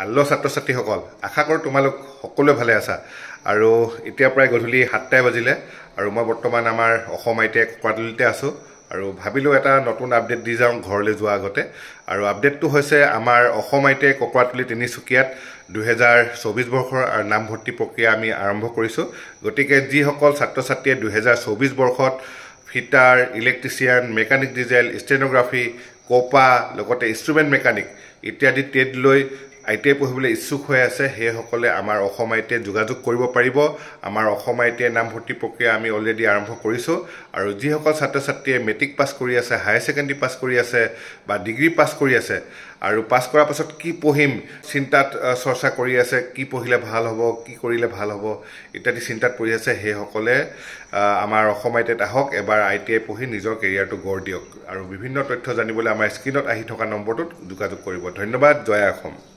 hello' ছাত্ৰ ছাত্ৰীসকল আশা কৰোঁ তোমালোক সকলোৱে ভালে আছা আৰু এতিয়া প্ৰায় গধূলি সাতটাই বাজিলে আৰু মই বৰ্তমান আমাৰ অসম আই টি আই কোৱাদলিতে আছোঁ আৰু ভাবিলোঁ এটা নতুন আপডেট দি যাওঁ ঘৰলৈ যোৱাৰ আগতে আৰু আপডেটটো হৈছে আমাৰ অসম আই টি আই কোকৰাতলি তিনিচুকীয়াত দুহেজাৰ চৌবিছ বৰ্ষৰ নামভৰ্তি প্ৰক্ৰিয়া আমি আৰম্ভ কৰিছোঁ গতিকে যিসকল ছাত্ৰ ছাত্ৰীয়ে দুহেজাৰ চৌবিছ বৰ্ষত fitter electrician mechanic diesel stenography COPA লগতে ইনষ্ট্ৰুমেণ্ট মেকানিক ইত্যাদি টেড লৈ আই টি আই পঢ়িবলৈ ইচ্ছুক হৈ আছে সেইসকলে আমাৰ অসম আই টি আই যোগাযোগ কৰিব পাৰিব আমাৰ অসম আই টি আই নামভৰ্তি প্ৰক্ৰিয়া আমি অলৰেডি আৰম্ভ কৰিছোঁ আৰু যিসকল ছাত্ৰ ছাত্ৰীয়ে মেট্ৰিক পাছ কৰি আছে হায়াৰ ছেকেণ্ডেৰী পাছ কৰি আছে বা ডিগ্ৰী পাছ কৰি আছে আৰু পাছ কৰাৰ পাছত কি পঢ়িম চিন্তাত চৰ্চা কৰি আছে কি পঢ়িলে ভাল হ'ব কি কৰিলে ভাল হ'ব ইত্যাদি চিন্তাত পঢ়ি আছে সেইসকলে আমাৰ অসম আই টি আইত আহক এবাৰ আই টি আই পঢ়ি নিজৰ কেৰিয়াৰটো গঢ় দিয়ক আৰু বিভিন্ন তথ্য জানিবলৈ আমাৰ স্ক্ৰীণত আহি থকা নম্বৰটোত যোগাযোগ কৰিব ধন্যবাদ জয় অসম